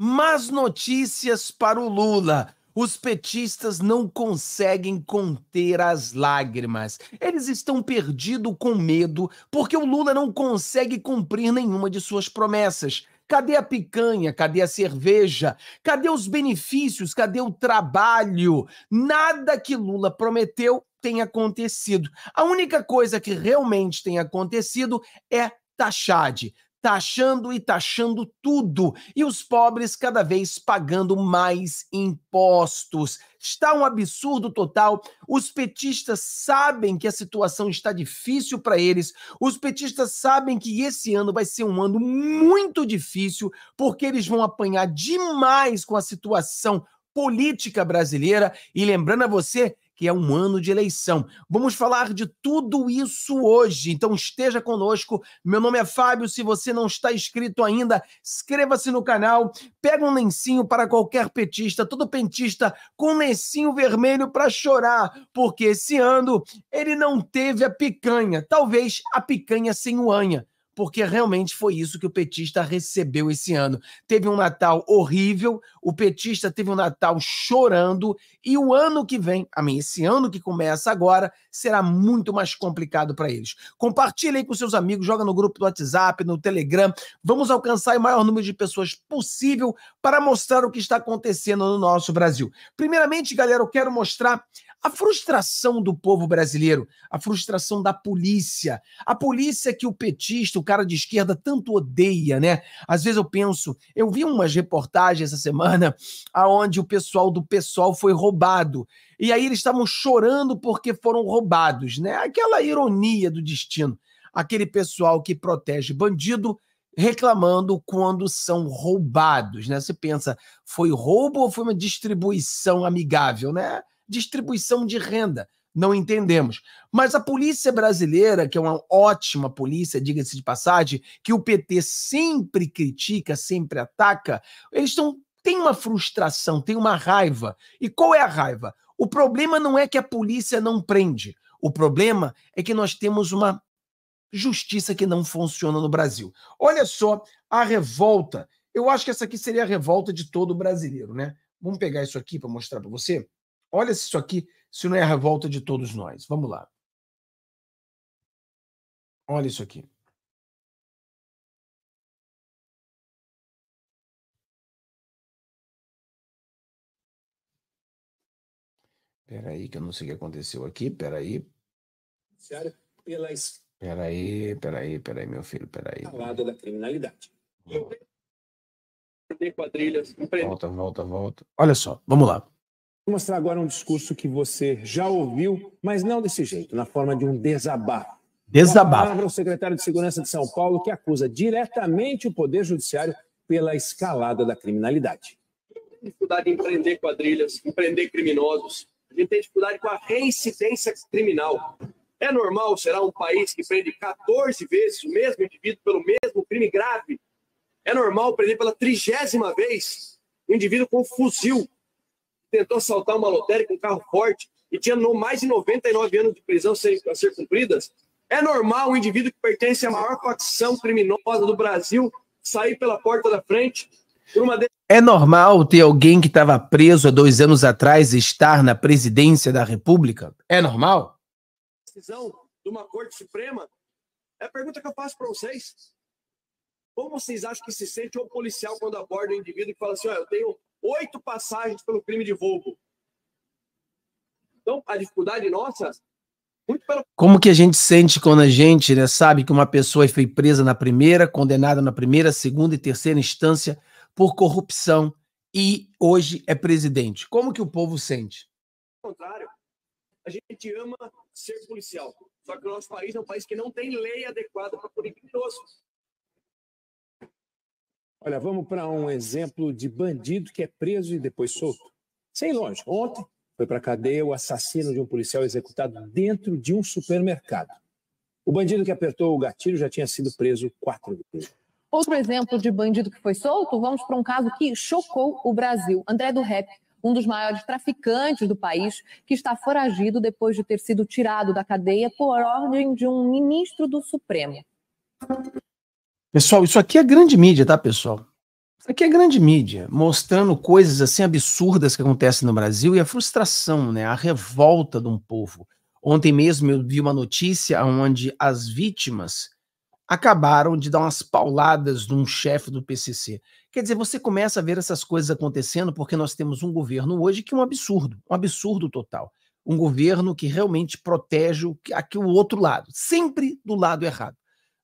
Más notícias para o Lula. Os petistas não conseguem conter as lágrimas. Eles estão perdidos com medo porque o Lula não consegue cumprir nenhuma de suas promessas. Cadê a picanha? Cadê a cerveja? Cadê os benefícios? Cadê o trabalho? Nada que Lula prometeu tem acontecido. A única coisa que realmente tem acontecido é taxade taxando e taxando tudo, e os pobres cada vez pagando mais impostos. Está um absurdo total. Os petistas sabem que a situação está difícil para eles. Os petistas sabem que esse ano vai ser um ano muito difícil, porque eles vão apanhar demais com a situação política brasileira. E lembrando a você, que é um ano de eleição. Vamos falar de tudo isso hoje, então esteja conosco. Meu nome é Fábio, se você não está inscrito ainda, inscreva-se no canal, pega um lencinho para qualquer petista, todo pentista com lencinho vermelho para chorar, porque esse ano ele não teve a picanha, talvez a picanha sem o anha porque realmente foi isso que o petista recebeu esse ano. Teve um Natal horrível, o petista teve um Natal chorando, e o ano que vem, a mim, esse ano que começa agora, será muito mais complicado para eles. Compartilhe aí com seus amigos, joga no grupo do WhatsApp, no Telegram. Vamos alcançar o maior número de pessoas possível para mostrar o que está acontecendo no nosso Brasil. Primeiramente, galera, eu quero mostrar a frustração do povo brasileiro, a frustração da polícia, a polícia que o petista, o cara de esquerda, tanto odeia, né? Às vezes eu penso, eu vi umas reportagens essa semana aonde o pessoal do PSOL foi roubado. E aí eles estavam chorando porque foram roubados, né? Aquela ironia do destino. Aquele pessoal que protege bandido reclamando quando são roubados, né? Você pensa, foi roubo ou foi uma distribuição amigável, né? distribuição de renda. Não entendemos. Mas a polícia brasileira, que é uma ótima polícia, diga-se de passagem, que o PT sempre critica, sempre ataca, eles estão uma frustração, tem uma raiva. E qual é a raiva? O problema não é que a polícia não prende. O problema é que nós temos uma justiça que não funciona no Brasil. Olha só a revolta. Eu acho que essa aqui seria a revolta de todo brasileiro, né? Vamos pegar isso aqui para mostrar para você. Olha se isso aqui, se não é a revolta de todos nós. Vamos lá. Olha isso aqui. Espera aí, que eu não sei o que aconteceu aqui. Espera aí. Pelas... Espera aí, espera aí, espera aí, meu filho, espera aí. Falada da criminalidade. Quadrilhas, volta, volta, volta. Olha só, vamos lá mostrar agora um discurso que você já ouviu, mas não desse jeito, na forma de um desabafo. Desabafo. Palavra o secretário de Segurança de São Paulo que acusa diretamente o Poder Judiciário pela escalada da criminalidade. Dificuldade em prender quadrilhas, em prender criminosos. A gente tem dificuldade com a reincidência criminal. É normal, será um país que prende 14 vezes o mesmo indivíduo pelo mesmo crime grave? É normal prender pela trigésima vez um indivíduo com fuzil tentou assaltar uma lotérica, um carro forte, e tinha mais de 99 anos de prisão a ser cumpridas, é normal um indivíduo que pertence à maior facção criminosa do Brasil sair pela porta da frente por uma. É normal ter alguém que estava preso há dois anos atrás estar na presidência da República? É normal? Decisão de uma Corte Suprema? É a pergunta que eu faço para vocês. Como vocês acham que se sente um policial quando aborda um indivíduo e fala assim: olha, eu tenho oito passagens pelo crime de roubo. Então, a dificuldade nossa. Muito pelo... Como que a gente sente quando a gente né, sabe que uma pessoa foi presa na primeira, condenada na primeira, segunda e terceira instância por corrupção e hoje é presidente? Como que o povo sente? Ao contrário, a gente ama ser policial. Só que o nosso país é um país que não tem lei adequada para punir criminosos. Olha, vamos para um exemplo de bandido que é preso e depois solto. Sem longe, Ontem foi para a cadeia o assassino de um policial executado dentro de um supermercado. O bandido que apertou o gatilho já tinha sido preso quatro vezes. Outro exemplo de bandido que foi solto, vamos para um caso que chocou o Brasil. André do Rep, um dos maiores traficantes do país, que está foragido depois de ter sido tirado da cadeia por ordem de um ministro do Supremo. Pessoal, isso aqui é grande mídia, tá, pessoal? Isso aqui é grande mídia, mostrando coisas assim absurdas que acontecem no Brasil e a frustração, né? A revolta de um povo. Ontem mesmo eu vi uma notícia onde as vítimas acabaram de dar umas pauladas de um chefe do PCC. Quer dizer, você começa a ver essas coisas acontecendo porque nós temos um governo hoje que é um absurdo, um absurdo total. Um governo que realmente protege aqui o outro lado, sempre do lado errado.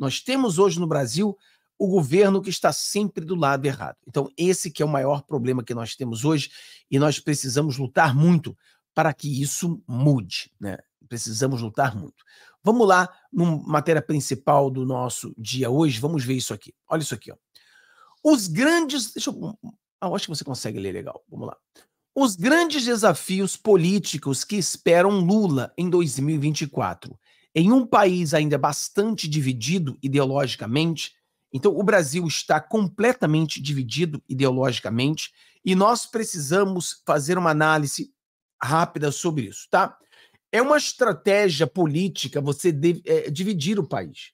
Nós temos hoje no Brasil o governo que está sempre do lado errado. Então, esse que é o maior problema que nós temos hoje e nós precisamos lutar muito para que isso mude, né? Precisamos lutar muito. Vamos lá, na matéria principal do nosso dia hoje, vamos ver isso aqui. Olha isso aqui, ó. Os grandes, deixa eu, ah, acho que você consegue ler legal. Vamos lá. Os grandes desafios políticos que esperam Lula em 2024. Em um país ainda bastante dividido ideologicamente, então o Brasil está completamente dividido ideologicamente e nós precisamos fazer uma análise rápida sobre isso, tá? É uma estratégia política você de, é, dividir o país.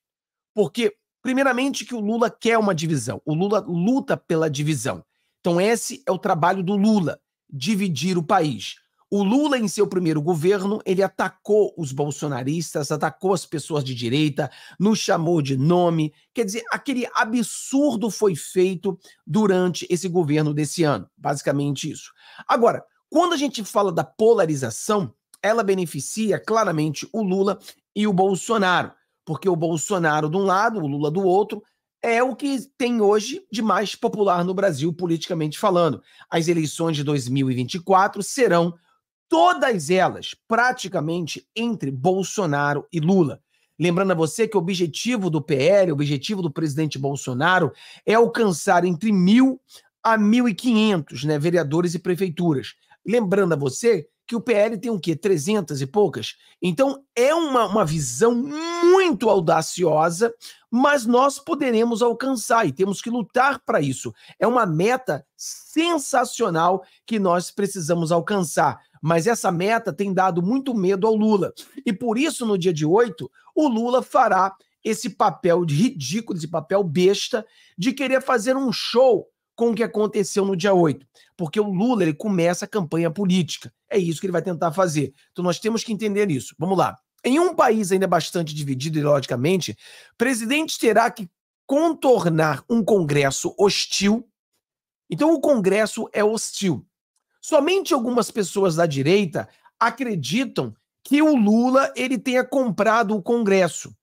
Porque, primeiramente, que o Lula quer uma divisão. O Lula luta pela divisão. Então, esse é o trabalho do Lula, dividir o país. O Lula, em seu primeiro governo, ele atacou os bolsonaristas, atacou as pessoas de direita, nos chamou de nome. Quer dizer, aquele absurdo foi feito durante esse governo desse ano. Basicamente isso. Agora, quando a gente fala da polarização, ela beneficia claramente o Lula e o Bolsonaro. Porque o Bolsonaro de um lado, o Lula do outro, é o que tem hoje de mais popular no Brasil, politicamente falando. As eleições de 2024 serão todas elas praticamente entre Bolsonaro e Lula. Lembrando a você que o objetivo do PL, o objetivo do presidente Bolsonaro, é alcançar entre mil a mil e né, vereadores e prefeituras. Lembrando a você que o PL tem o quê? trezentas e poucas? Então é uma, uma visão muito audaciosa, mas nós poderemos alcançar e temos que lutar para isso. É uma meta sensacional que nós precisamos alcançar mas essa meta tem dado muito medo ao Lula. E por isso, no dia de 8, o Lula fará esse papel ridículo, esse papel besta, de querer fazer um show com o que aconteceu no dia 8. Porque o Lula ele começa a campanha política. É isso que ele vai tentar fazer. Então nós temos que entender isso. Vamos lá. Em um país ainda bastante dividido ideologicamente, presidente terá que contornar um Congresso hostil. Então o Congresso é hostil. Somente algumas pessoas da direita acreditam que o Lula ele tenha comprado o Congresso.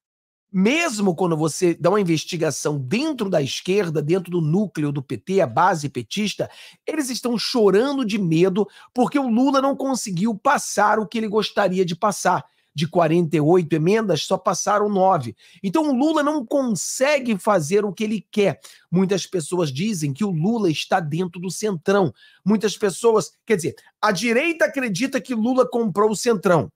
Mesmo quando você dá uma investigação dentro da esquerda, dentro do núcleo do PT, a base petista, eles estão chorando de medo porque o Lula não conseguiu passar o que ele gostaria de passar de 48 emendas, só passaram nove. Então o Lula não consegue fazer o que ele quer. Muitas pessoas dizem que o Lula está dentro do centrão. Muitas pessoas, quer dizer, a direita acredita que Lula comprou o centrão.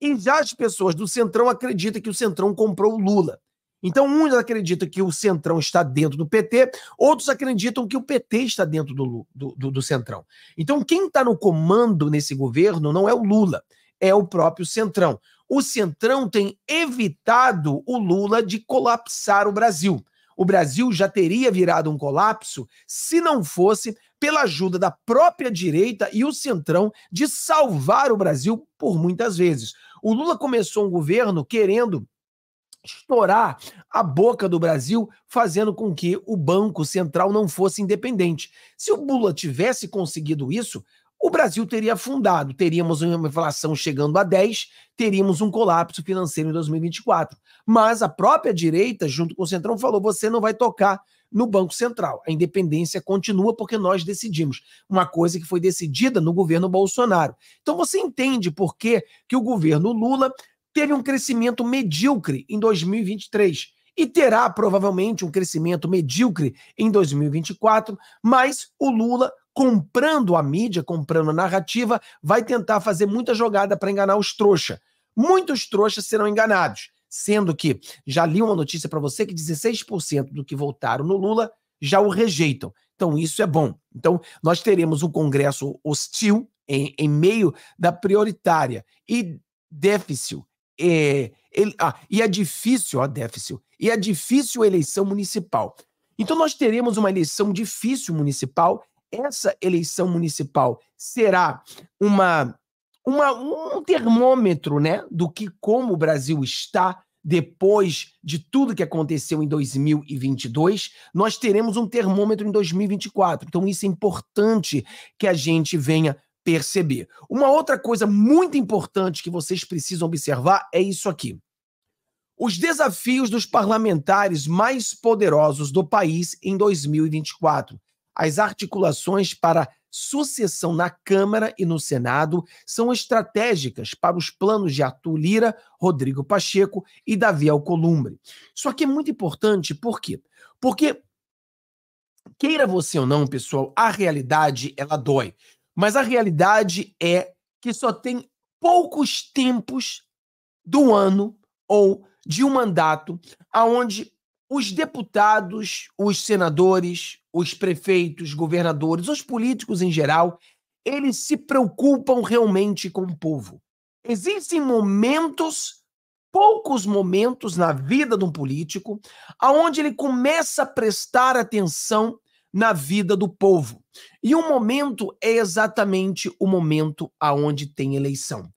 E já as pessoas do centrão acreditam que o centrão comprou o Lula. Então, uns acreditam que o Centrão está dentro do PT, outros acreditam que o PT está dentro do, do, do, do Centrão. Então, quem está no comando nesse governo não é o Lula, é o próprio Centrão o Centrão tem evitado o Lula de colapsar o Brasil. O Brasil já teria virado um colapso se não fosse pela ajuda da própria direita e o Centrão de salvar o Brasil por muitas vezes. O Lula começou um governo querendo estourar a boca do Brasil, fazendo com que o Banco Central não fosse independente. Se o Lula tivesse conseguido isso, o Brasil teria afundado, teríamos uma inflação chegando a 10, teríamos um colapso financeiro em 2024. Mas a própria direita, junto com o Centrão, falou: você não vai tocar no Banco Central. A independência continua porque nós decidimos. Uma coisa que foi decidida no governo Bolsonaro. Então você entende por que, que o governo Lula teve um crescimento medíocre em 2023 e terá provavelmente um crescimento medíocre em 2024, mas o Lula comprando a mídia, comprando a narrativa, vai tentar fazer muita jogada para enganar os trouxa. Muitos trouxas serão enganados, sendo que já li uma notícia para você que 16% do que votaram no Lula já o rejeitam. Então isso é bom. Então nós teremos um Congresso hostil em, em meio da prioritária e déficit é, ele, ah, e é difícil, ó, déficit, e é difícil a eleição municipal. Então nós teremos uma eleição difícil municipal essa eleição municipal será uma, uma um termômetro né, do que como o Brasil está depois de tudo que aconteceu em 2022, nós teremos um termômetro em 2024. Então, isso é importante que a gente venha perceber. Uma outra coisa muito importante que vocês precisam observar é isso aqui. Os desafios dos parlamentares mais poderosos do país em 2024. As articulações para sucessão na Câmara e no Senado são estratégicas para os planos de Arthur Lira, Rodrigo Pacheco e Davi Alcolumbre. Isso aqui é muito importante, por quê? Porque, queira você ou não, pessoal, a realidade ela dói. Mas a realidade é que só tem poucos tempos do ano ou de um mandato aonde os deputados, os senadores, os prefeitos, governadores, os políticos em geral, eles se preocupam realmente com o povo. Existem momentos, poucos momentos na vida de um político, aonde ele começa a prestar atenção na vida do povo. E um momento é exatamente o momento aonde tem eleição.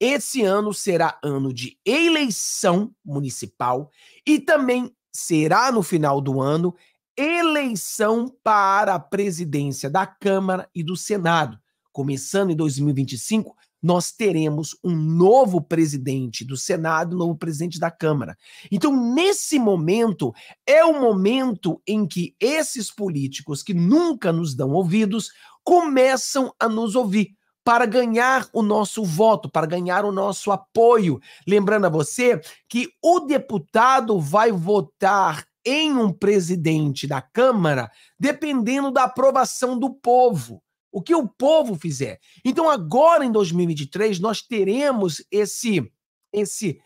Esse ano será ano de eleição municipal e também será no final do ano eleição para a presidência da Câmara e do Senado. Começando em 2025, nós teremos um novo presidente do Senado, um novo presidente da Câmara. Então, nesse momento, é o momento em que esses políticos que nunca nos dão ouvidos começam a nos ouvir para ganhar o nosso voto, para ganhar o nosso apoio. Lembrando a você que o deputado vai votar em um presidente da Câmara dependendo da aprovação do povo. O que o povo fizer. Então, agora em 2023, nós teremos esse, esse,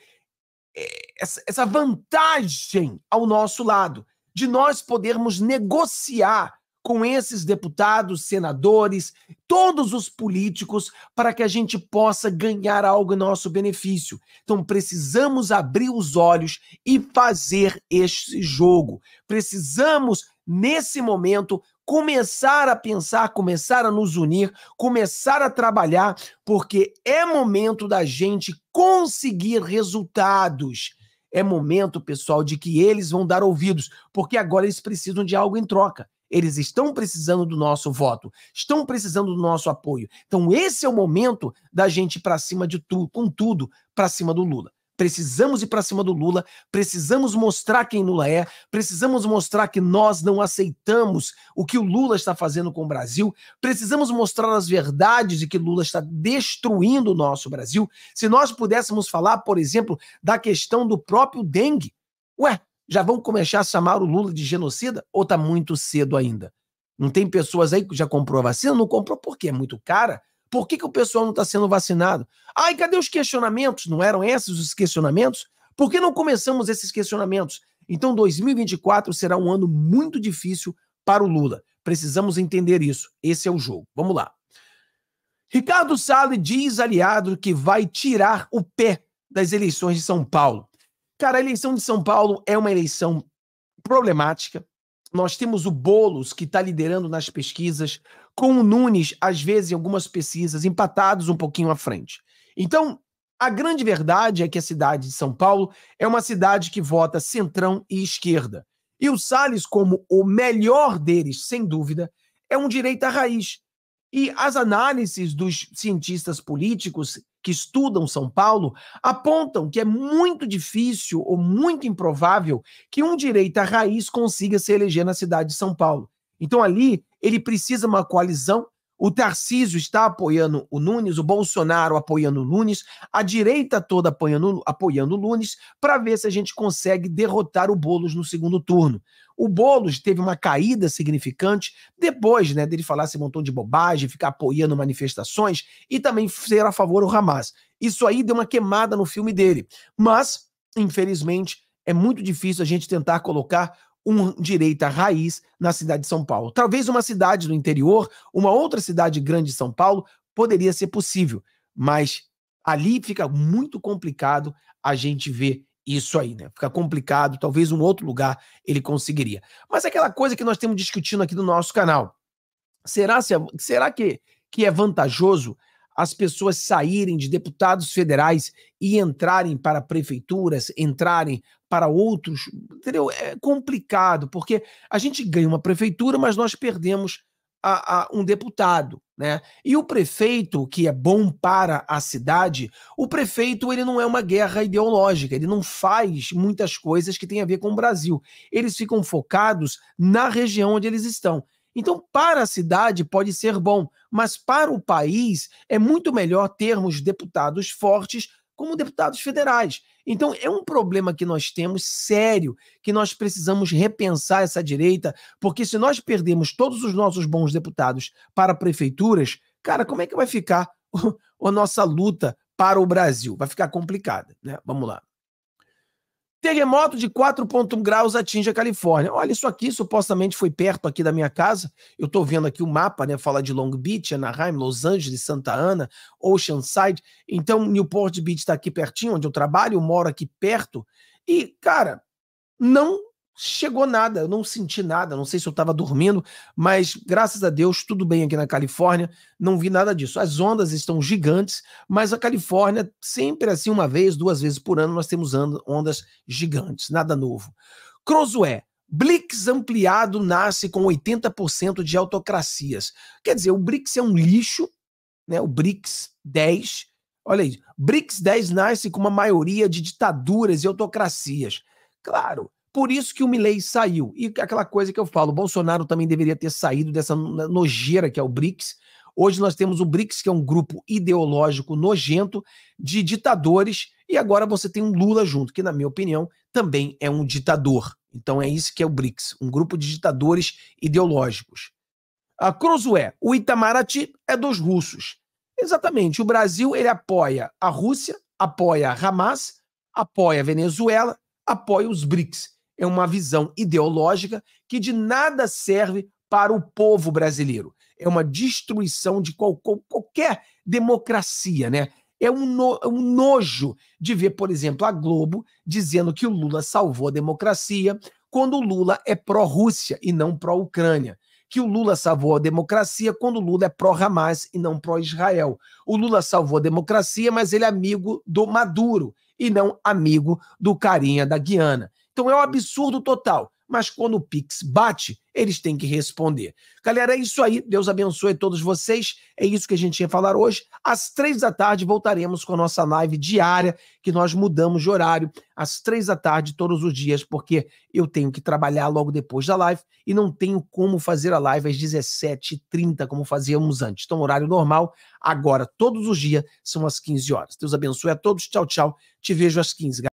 eh, essa vantagem ao nosso lado, de nós podermos negociar com esses deputados, senadores, todos os políticos, para que a gente possa ganhar algo em nosso benefício. Então, precisamos abrir os olhos e fazer esse jogo. Precisamos, nesse momento, começar a pensar, começar a nos unir, começar a trabalhar, porque é momento da gente conseguir resultados. É momento, pessoal, de que eles vão dar ouvidos, porque agora eles precisam de algo em troca. Eles estão precisando do nosso voto, estão precisando do nosso apoio. Então, esse é o momento da gente ir para cima de tudo, com tudo, para cima do Lula. Precisamos ir para cima do Lula, precisamos mostrar quem Lula é, precisamos mostrar que nós não aceitamos o que o Lula está fazendo com o Brasil, precisamos mostrar as verdades de que Lula está destruindo o nosso Brasil. Se nós pudéssemos falar, por exemplo, da questão do próprio dengue. Ué, já vão começar a chamar o Lula de genocida? Ou está muito cedo ainda? Não tem pessoas aí que já comprou a vacina? Não comprou porque é muito cara? Por que, que o pessoal não está sendo vacinado? Ai, cadê os questionamentos? Não eram esses os questionamentos? Por que não começamos esses questionamentos? Então, 2024 será um ano muito difícil para o Lula. Precisamos entender isso. Esse é o jogo. Vamos lá. Ricardo Salles diz aliado que vai tirar o pé das eleições de São Paulo. Cara, a eleição de São Paulo é uma eleição problemática. Nós temos o Bolos que está liderando nas pesquisas, com o Nunes, às vezes, em algumas pesquisas, empatados um pouquinho à frente. Então, a grande verdade é que a cidade de São Paulo é uma cidade que vota centrão e esquerda. E o Salles, como o melhor deles, sem dúvida, é um direito à raiz. E as análises dos cientistas políticos que estudam São Paulo apontam que é muito difícil ou muito improvável que um direita raiz consiga se eleger na cidade de São Paulo. Então ali ele precisa uma coalizão o Tarcísio está apoiando o Nunes, o Bolsonaro apoiando o Nunes, a direita toda apoiando, apoiando o Nunes, para ver se a gente consegue derrotar o Bolos no segundo turno. O Bolos teve uma caída significante depois né, dele falar esse montão de bobagem, ficar apoiando manifestações e também ser a favor do Hamas. Isso aí deu uma queimada no filme dele. Mas, infelizmente, é muito difícil a gente tentar colocar um direita raiz na cidade de São Paulo. Talvez uma cidade do interior, uma outra cidade grande de São Paulo, poderia ser possível, mas ali fica muito complicado a gente ver isso aí, né? Fica complicado, talvez um outro lugar ele conseguiria. Mas é aquela coisa que nós estamos discutindo aqui no nosso canal. Será, se é, será que, que é vantajoso as pessoas saírem de deputados federais e entrarem para prefeituras, entrarem para outros, entendeu? É complicado, porque a gente ganha uma prefeitura, mas nós perdemos a, a um deputado, né? E o prefeito, que é bom para a cidade, o prefeito ele não é uma guerra ideológica, ele não faz muitas coisas que têm a ver com o Brasil. Eles ficam focados na região onde eles estão. Então, para a cidade pode ser bom, mas para o país é muito melhor termos deputados fortes como deputados federais então, é um problema que nós temos sério, que nós precisamos repensar essa direita, porque se nós perdermos todos os nossos bons deputados para prefeituras, cara, como é que vai ficar a nossa luta para o Brasil? Vai ficar complicada, né? Vamos lá. Terremoto de 4,1 graus atinge a Califórnia. Olha, isso aqui supostamente foi perto aqui da minha casa. Eu estou vendo aqui o mapa, né? Falar de Long Beach, Anaheim, Los Angeles, Santa Ana, Oceanside. Então, Newport Beach está aqui pertinho, onde eu trabalho, eu moro aqui perto. E, cara, não chegou nada, eu não senti nada, não sei se eu estava dormindo, mas graças a Deus tudo bem aqui na Califórnia, não vi nada disso. As ondas estão gigantes, mas a Califórnia sempre assim uma vez, duas vezes por ano nós temos ondas gigantes, nada novo. Crozoé, BRICS ampliado nasce com 80% de autocracias. Quer dizer, o BRICS é um lixo, né? O BRICS 10, olha aí, BRICS 10 nasce com uma maioria de ditaduras e autocracias. Claro, por isso que o Milley saiu. E aquela coisa que eu falo, o Bolsonaro também deveria ter saído dessa nojeira que é o BRICS. Hoje nós temos o BRICS, que é um grupo ideológico nojento de ditadores, e agora você tem um Lula junto, que, na minha opinião, também é um ditador. Então é isso que é o BRICS, um grupo de ditadores ideológicos. A Crozué, o Itamaraty é dos russos. Exatamente, o Brasil ele apoia a Rússia, apoia a Hamas, apoia a Venezuela, apoia os BRICS é uma visão ideológica que de nada serve para o povo brasileiro. É uma destruição de qual, qual, qualquer democracia, né? É um, no, é um, nojo de ver, por exemplo, a Globo dizendo que o Lula salvou a democracia quando o Lula é pró-Rússia e não pró-Ucrânia. Que o Lula salvou a democracia quando o Lula é pró-Hamas e não pró-Israel. O Lula salvou a democracia, mas ele é amigo do Maduro e não amigo do carinha da Guiana. Então é um absurdo total. Mas quando o Pix bate, eles têm que responder. Galera, é isso aí. Deus abençoe todos vocês. É isso que a gente ia falar hoje. Às três da tarde voltaremos com a nossa live diária, que nós mudamos de horário às três da tarde todos os dias, porque eu tenho que trabalhar logo depois da live e não tenho como fazer a live às 17h30, como fazíamos antes. Então, horário normal, agora, todos os dias, são às 15 horas. Deus abençoe a todos. Tchau, tchau. Te vejo às 15.